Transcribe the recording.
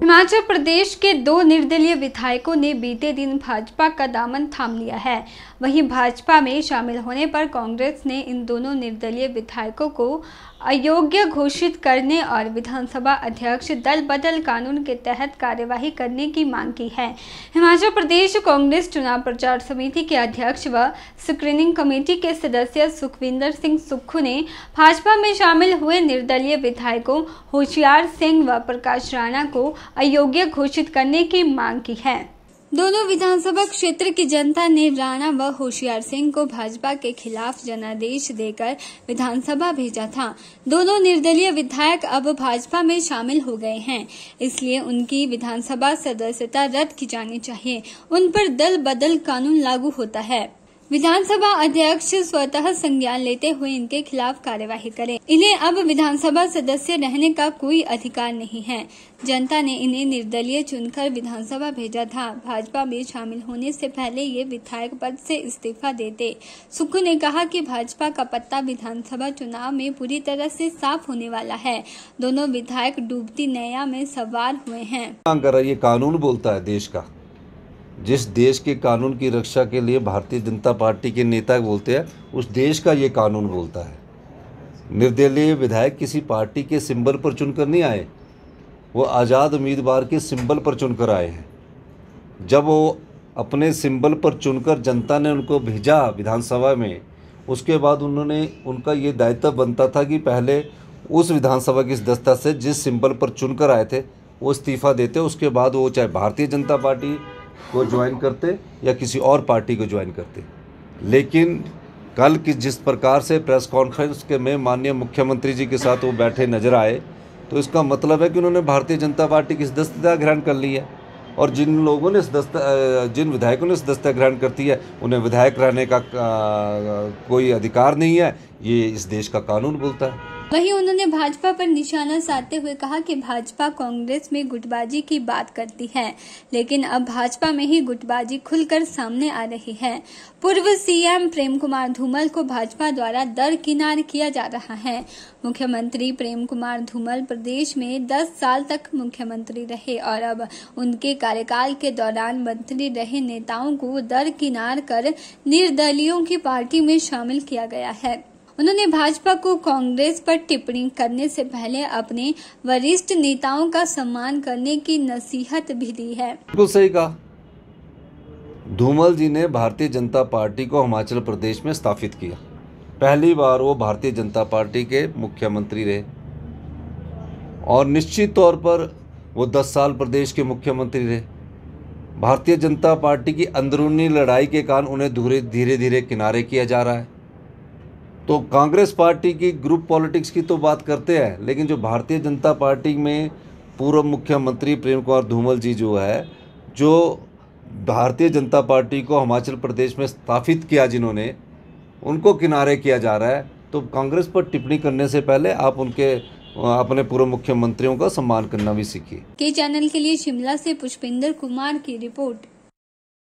हिमाचल प्रदेश के दो निर्दलीय विधायकों ने बीते दिन भाजपा का दामन थाम लिया है वहीं भाजपा में शामिल होने पर कांग्रेस ने इन दोनों निर्दलीय विधायकों को अयोग्य घोषित करने और विधानसभा अध्यक्ष दल बदल कानून के तहत कार्यवाही करने की मांग की है हिमाचल प्रदेश कांग्रेस चुनाव प्रचार समिति के अध्यक्ष व स्क्रीनिंग कमेटी के सदस्य सुखविंदर सिंह सुक्खू ने भाजपा में शामिल हुए निर्दलीय विधायकों होशियार सिंह व प्रकाश राणा को अयोग्य घोषित करने की मांग की है दोनों विधानसभा क्षेत्र की जनता ने राणा व होशियार सिंह को भाजपा के खिलाफ जनादेश देकर विधानसभा भेजा था दोनों निर्दलीय विधायक अब भाजपा में शामिल हो गए हैं इसलिए उनकी विधानसभा सदस्यता रद्द की जानी चाहिए उन पर दल बदल कानून लागू होता है विधानसभा अध्यक्ष स्वतः संज्ञान लेते हुए इनके खिलाफ कार्यवाही करें इन्हें अब विधानसभा सदस्य रहने का कोई अधिकार नहीं है जनता ने इन्हें निर्दलीय चुनकर विधानसभा भेजा था भाजपा में शामिल होने से पहले ये विधायक पद से इस्तीफा देते सुक्खू ने कहा कि भाजपा का पत्ता विधानसभा चुनाव में पूरी तरह से साफ होने वाला है दोनों विधायक डूबती नया में सवार हुए हैं ये कानून बोलता है देश का जिस देश के कानून की रक्षा के लिए भारतीय जनता पार्टी के नेता बोलते हैं उस देश का ये कानून बोलता है निर्दलीय विधायक किसी पार्टी के सिंबल पर चुनकर नहीं आए वो आज़ाद उम्मीदवार के सिंबल पर चुनकर आए हैं जब वो अपने सिंबल पर चुनकर जनता ने उनको भेजा विधानसभा में उसके बाद उन्होंने उनका ये दायित्व बनता था कि पहले उस विधानसभा की सदस्यता से जिस सिंबल पर चुनकर आए थे वो इस्तीफ़ा देते उसके बाद वो चाहे भारतीय जनता पार्टी को ज्वाइन करते या किसी और पार्टी को ज्वाइन करते लेकिन कल की जिस प्रकार से प्रेस कॉन्फ्रेंस के में माननीय मुख्यमंत्री जी के साथ वो बैठे नजर आए तो इसका मतलब है कि उन्होंने भारतीय जनता पार्टी की सदस्यता ग्रहण कर ली है और जिन लोगों ने सदस्य जिन विधायकों ने सदस्यता ग्रहण करती है उन्हें विधायक रहने का कोई अधिकार नहीं है ये इस देश का कानून बोलता है वहीं उन्होंने भाजपा पर निशाना साधते हुए कहा कि भाजपा कांग्रेस में गुटबाजी की बात करती है लेकिन अब भाजपा में ही गुटबाजी खुलकर सामने आ रही है पूर्व सीएम प्रेम कुमार धूमल को भाजपा द्वारा दरकिनार किया जा रहा है मुख्यमंत्री प्रेम कुमार धूमल प्रदेश में 10 साल तक मुख्यमंत्री रहे और अब उनके कार्यकाल के दौरान मंत्री रहे नेताओं को दरकिनार कर निर्दलियों की पार्टी में शामिल किया गया है उन्होंने भाजपा को कांग्रेस पर टिप्पणी करने से पहले अपने वरिष्ठ नेताओं का सम्मान करने की नसीहत भी दी है बिल्कुल सही कहा धूमल जी ने भारतीय जनता पार्टी को हिमाचल प्रदेश में स्थापित किया पहली बार वो भारतीय जनता पार्टी के मुख्यमंत्री रहे और निश्चित तौर पर वो 10 साल प्रदेश के मुख्यमंत्री रहे भारतीय जनता पार्टी की अंदरूनी लड़ाई के कारण उन्हें धीरे धीरे धीरे किनारे किया जा रहा है तो कांग्रेस पार्टी की ग्रुप पॉलिटिक्स की तो बात करते हैं लेकिन जो भारतीय जनता पार्टी में पूर्व मुख्यमंत्री प्रेम कुमार धूमल जी जो है जो भारतीय जनता पार्टी को हिमाचल प्रदेश में स्थापित किया जिन्होंने उनको किनारे किया जा रहा है तो कांग्रेस पर टिप्पणी करने से पहले आप उनके अपने पूर्व मुख्यमंत्रियों का सम्मान करना भी सीखिए के चैनल के लिए शिमला से पुष्पिंदर कुमार की रिपोर्ट